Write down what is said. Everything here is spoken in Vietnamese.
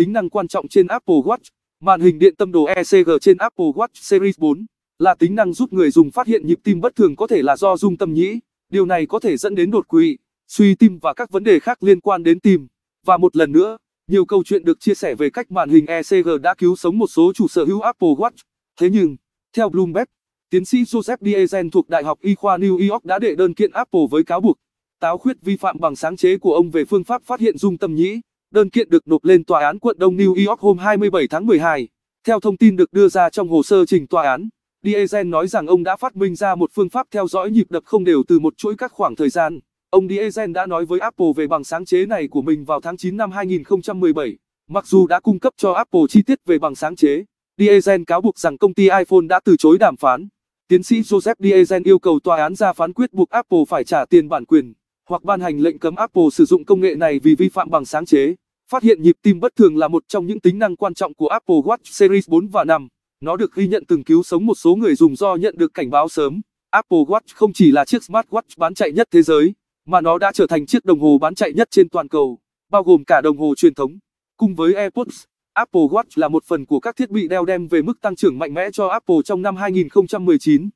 Tính năng quan trọng trên Apple Watch, màn hình điện tâm đồ ECG trên Apple Watch Series 4 là tính năng giúp người dùng phát hiện nhịp tim bất thường có thể là do rung tâm nhĩ. Điều này có thể dẫn đến đột quỵ, suy tim và các vấn đề khác liên quan đến tim. Và một lần nữa, nhiều câu chuyện được chia sẻ về cách màn hình ECG đã cứu sống một số chủ sở hữu Apple Watch. Thế nhưng, theo Bloomberg, tiến sĩ Joseph Diezen thuộc Đại học Y khoa New York đã đệ đơn kiện Apple với cáo buộc táo khuyết vi phạm bằng sáng chế của ông về phương pháp phát hiện dung tâm nhĩ. Đơn kiện được nộp lên tòa án quận Đông New York hôm 27 tháng 12. Theo thông tin được đưa ra trong hồ sơ trình tòa án, Diesel nói rằng ông đã phát minh ra một phương pháp theo dõi nhịp đập không đều từ một chuỗi các khoảng thời gian. Ông Diesel đã nói với Apple về bằng sáng chế này của mình vào tháng 9 năm 2017. Mặc dù đã cung cấp cho Apple chi tiết về bằng sáng chế, Diesel cáo buộc rằng công ty iPhone đã từ chối đàm phán. Tiến sĩ Joseph Diesel yêu cầu tòa án ra phán quyết buộc Apple phải trả tiền bản quyền hoặc ban hành lệnh cấm Apple sử dụng công nghệ này vì vi phạm bằng sáng chế. Phát hiện nhịp tim bất thường là một trong những tính năng quan trọng của Apple Watch Series 4 và 5. Nó được ghi nhận từng cứu sống một số người dùng do nhận được cảnh báo sớm. Apple Watch không chỉ là chiếc smartwatch bán chạy nhất thế giới, mà nó đã trở thành chiếc đồng hồ bán chạy nhất trên toàn cầu, bao gồm cả đồng hồ truyền thống. Cùng với AirPods, Apple Watch là một phần của các thiết bị đeo đem về mức tăng trưởng mạnh mẽ cho Apple trong năm 2019.